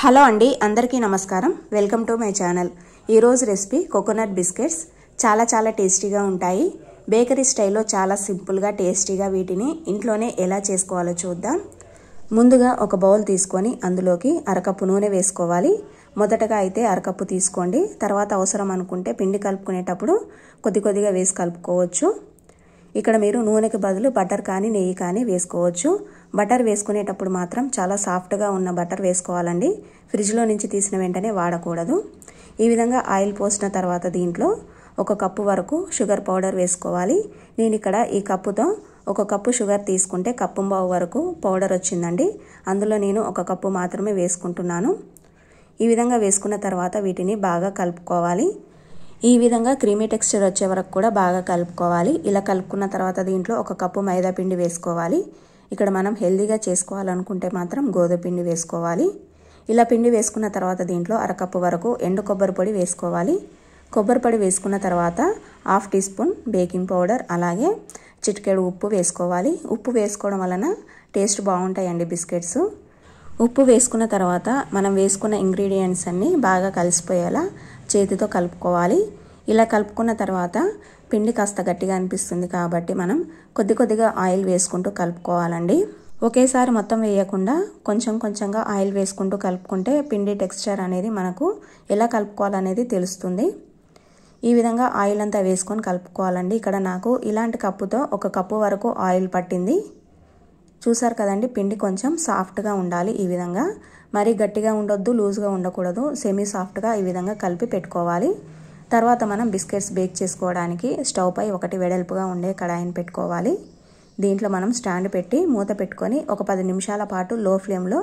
hello అండి అందరికీ నమస్కారం వెల్కమ్ టు మై ఛానల్ ఈరోజు రెసిపీ కోకోనట్ బిస్కెట్స్ చాలా చాలా టేస్టీగా ఉంటాయి బేకరీ స్టైల్లో చాలా సింపుల్గా టేస్టీగా వీటిని ఇంట్లోనే ఎలా చేసుకోవాలో చూద్దాం ముందుగా ఒక బౌల్ తీసుకొని అందులోకి అరకప్పు నూనె వేసుకోవాలి మొదటగా అయితే అరకప్పు తీసుకోండి తర్వాత అవసరం అనుకుంటే పిండి కలుపుకునేటప్పుడు కొద్ది కొద్దిగా వేసి కలుపుకోవచ్చు ఇక్కడ మీరు నూనెకి బదులు బటర్ కానీ నెయ్యి కానీ వేసుకోవచ్చు బటర్ వేసుకునేటప్పుడు మాత్రం చాలా సాఫ్ట్గా ఉన్న బటర్ వేసుకోవాలండి ఫ్రిడ్జ్లో నుంచి తీసిన వెంటనే వాడకూడదు ఈ విధంగా ఆయిల్ పోసిన తర్వాత దీంట్లో ఒక కప్పు వరకు షుగర్ పౌడర్ వేసుకోవాలి నేను ఇక్కడ ఈ కప్పుతో ఒక కప్పు షుగర్ తీసుకుంటే బావు వరకు పౌడర్ వచ్చిందండి అందులో నేను ఒక కప్పు మాత్రమే వేసుకుంటున్నాను ఈ విధంగా వేసుకున్న తర్వాత వీటిని బాగా కలుపుకోవాలి ఈ విధంగా క్రీమీ టెక్స్చర్ వచ్చే వరకు కూడా బాగా కలుపుకోవాలి ఇలా కలుపుకున్న తర్వాత దీంట్లో ఒక కప్పు మైదా పిండి వేసుకోవాలి ఇక్కడ మనం హెల్దీగా చేసుకోవాలనుకుంటే మాత్రం గోధుమ పిండి వేసుకోవాలి ఇలా పిండి వేసుకున్న తర్వాత దీంట్లో అరకప్పు వరకు ఎండు కొబ్బరి పొడి వేసుకోవాలి కొబ్బరి పొడి వేసుకున్న తర్వాత half teaspoon baking powder అలాగే చిటికెడు ఉప్పు వేసుకోవాలి ఉప్పు వేసుకోవడం వలన టేస్ట్ బాగుంటాయండి బిస్కెట్స్ ఉప్పు వేసుకున్న తర్వాత మనం వేసుకున్న ఇంగ్రీడియంట్స్ అన్నీ బాగా కలిసిపోయేలా చేతితో కలుపుకోవాలి ఇలా కలుపుకున్న తర్వాత పిండి కాస్త గట్టిగా అనిపిస్తుంది కాబట్టి మనం కొద్ది కొద్దిగా ఆయిల్ వేసుకుంటూ కలుపుకోవాలండి ఒకేసారి మొత్తం వేయకుండా కొంచెం కొంచెంగా ఆయిల్ వేసుకుంటూ కలుపుకుంటే పిండి టెక్స్చర్ అనేది మనకు ఎలా కలుపుకోవాలనేది తెలుస్తుంది ఈ విధంగా ఆయిల్ అంతా వేసుకొని కలుపుకోవాలండి ఇక్కడ నాకు ఇలాంటి కప్పుతో ఒక కప్పు వరకు ఆయిల్ పట్టింది చూసారు కదండి పిండి కొంచెం సాఫ్ట్గా ఉండాలి ఈ విధంగా మరీ గట్టిగా ఉండొద్దు లూజ్గా ఉండకూడదు సెమీ సాఫ్ట్గా ఈ విధంగా కలిపి పెట్టుకోవాలి తర్వాత మనం బిస్కెట్స్ బేక్ చేసుకోవడానికి స్టవ్ పై ఒకటి వెడల్పుగా ఉండే కడాయిని పెట్టుకోవాలి దీంట్లో మనం స్టాండ్ పెట్టి మూత పెట్టుకొని ఒక పది నిమిషాల పాటు లో ఫ్లేమ్లో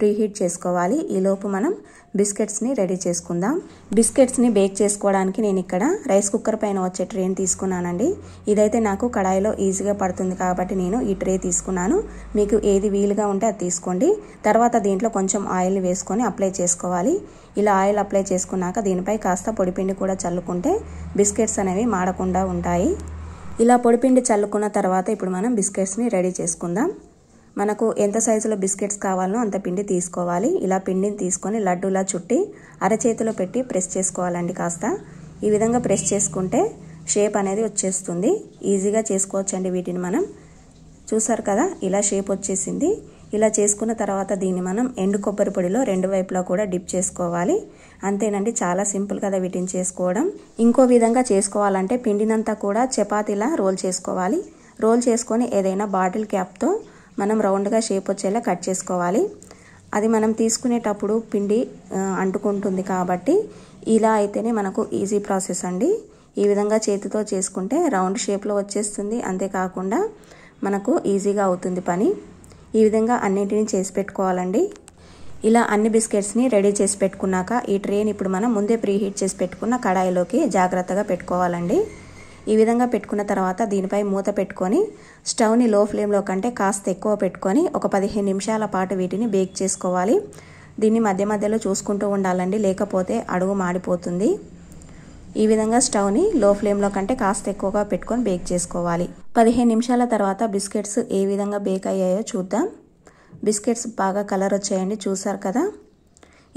ప్రీహీట్ చేసుకోవాలి ఈలోపు మనం బిస్కెట్స్ని రెడీ చేసుకుందాం బిస్కెట్స్ని బేక్ చేసుకోవడానికి నేను ఇక్కడ రైస్ కుక్కర్ పైన వచ్చే ట్రేని తీసుకున్నానండి ఇదైతే నాకు కడాయిలో ఈజీగా పడుతుంది కాబట్టి నేను ఈ ట్రే తీసుకున్నాను మీకు ఏది వీలుగా ఉంటే అది తీసుకోండి తర్వాత దీంట్లో కొంచెం ఆయిల్ వేసుకొని అప్లై చేసుకోవాలి ఇలా ఆయిల్ అప్లై చేసుకున్నాక దీనిపై కాస్త పొడిపిండి కూడా చల్లుకుంటే బిస్కెట్స్ అనేవి మాడకుండా ఉంటాయి ఇలా పొడిపిండి చల్లుకున్న తర్వాత ఇప్పుడు మనం బిస్కెట్స్ని రెడీ చేసుకుందాం మనకు ఎంత సైజులో బిస్కెట్స్ కావాలో అంత పిండి తీసుకోవాలి ఇలా పిండిని తీసుకొని లడ్డూలా చుట్టి అరచేతిలో పెట్టి ప్రెస్ చేసుకోవాలండి కాస్త ఈ విధంగా ప్రెస్ చేసుకుంటే షేప్ అనేది వచ్చేస్తుంది ఈజీగా చేసుకోవచ్చండి వీటిని మనం చూసారు కదా ఇలా షేప్ వచ్చేసింది ఇలా చేసుకున్న తర్వాత దీన్ని మనం ఎండు కొబ్బరి పొడిలో రెండు వైపులా కూడా డిప్ చేసుకోవాలి అంతేనండి చాలా సింపుల్ కదా వీటిని చేసుకోవడం ఇంకో విధంగా చేసుకోవాలంటే పిండినంతా కూడా చపాతీలా రోల్ చేసుకోవాలి రోల్ చేసుకొని ఏదైనా బాటిల్ క్యాప్తో మనం రౌండ్గా షేప్ వచ్చేలా కట్ చేసుకోవాలి అది మనం తీసుకునేటప్పుడు పిండి అంటుకుంటుంది కాబట్టి ఇలా అయితేనే మనకు ఈజీ ప్రాసెస్ అండి ఈ విధంగా చేతితో చేసుకుంటే రౌండ్ షేప్లో వచ్చేస్తుంది అంతేకాకుండా మనకు ఈజీగా అవుతుంది పని ఈ విధంగా అన్నింటినీ చేసి పెట్టుకోవాలండి ఇలా అన్ని బిస్కెట్స్ని రెడీ చేసి పెట్టుకున్నాక ఈ ట్రేని ఇప్పుడు మనం ముందే ప్రీహీట్ చేసి పెట్టుకున్న కడాయిలోకి జాగ్రత్తగా పెట్టుకోవాలండి ఈ విధంగా పెట్టుకున్న తర్వాత దీనిపై మూత పెట్టుకొని స్టవ్ని లో ఫ్లేమ్లో కంటే కాస్త ఎక్కువ పెట్టుకొని ఒక పదిహేను నిమిషాల పాటు వీటిని బేక్ చేసుకోవాలి దీన్ని మధ్య మధ్యలో చూసుకుంటూ ఉండాలండి లేకపోతే అడుగు మాడిపోతుంది ఈ విధంగా స్టవ్ని లో ఫ్లేమ్లో కంటే కాస్త ఎక్కువగా పెట్టుకొని బేక్ చేసుకోవాలి పదిహేను నిమిషాల తర్వాత బిస్కెట్స్ ఏ విధంగా బేక్ అయ్యాయో చూద్దాం బిస్కెట్స్ బాగా కలర్ వచ్చాయండి చూసారు కదా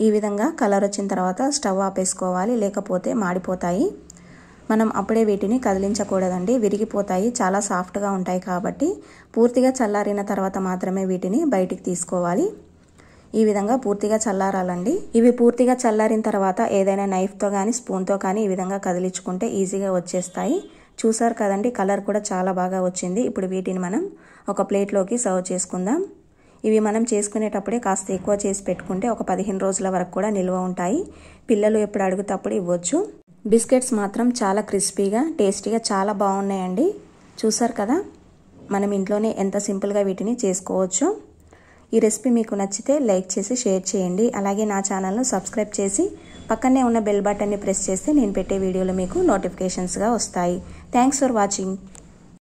ఈ విధంగా కలర్ వచ్చిన తర్వాత స్టవ్ ఆపేసుకోవాలి లేకపోతే మాడిపోతాయి మనం అప్పుడే వీటిని కదిలించకూడదండి విరిగిపోతాయి చాలా సాఫ్ట్గా ఉంటాయి కాబట్టి పూర్తిగా చల్లారిన తర్వాత మాత్రమే వీటిని బయటికి తీసుకోవాలి ఈ విధంగా పూర్తిగా చల్లారాలండి ఇవి పూర్తిగా చల్లారిన తర్వాత ఏదైనా నైఫ్తో కానీ స్పూన్తో కానీ ఈ విధంగా కదిలించుకుంటే ఈజీగా వచ్చేస్తాయి చూసారు కదండి కలర్ కూడా చాలా బాగా వచ్చింది ఇప్పుడు వీటిని మనం ఒక ప్లేట్లోకి సర్వ్ చేసుకుందాం ఇవి మనం చేసుకునేటప్పుడే కాస్త ఎక్కువ చేసి పెట్టుకుంటే ఒక పదిహేను రోజుల వరకు కూడా నిల్వ ఉంటాయి పిల్లలు ఎప్పుడు అడుగుతప్పుడు ఇవ్వచ్చు బిస్కెట్స్ మాత్రం చాలా క్రిస్పీగా టేస్టీగా చాలా బాగున్నాయండి చూసారు కదా మనం ఇంట్లోనే ఎంత సింపుల్గా వీటిని చేసుకోవచ్చు ఈ రెసిపీ మీకు నచ్చితే లైక్ చేసి షేర్ చేయండి అలాగే నా ఛానల్ను సబ్స్క్రైబ్ చేసి పక్కనే ఉన్న బెల్ బటన్ని ప్రెస్ చేస్తే నేను పెట్టే వీడియోలు మీకు నోటిఫికేషన్స్గా వస్తాయి థ్యాంక్స్ ఫర్ వాచింగ్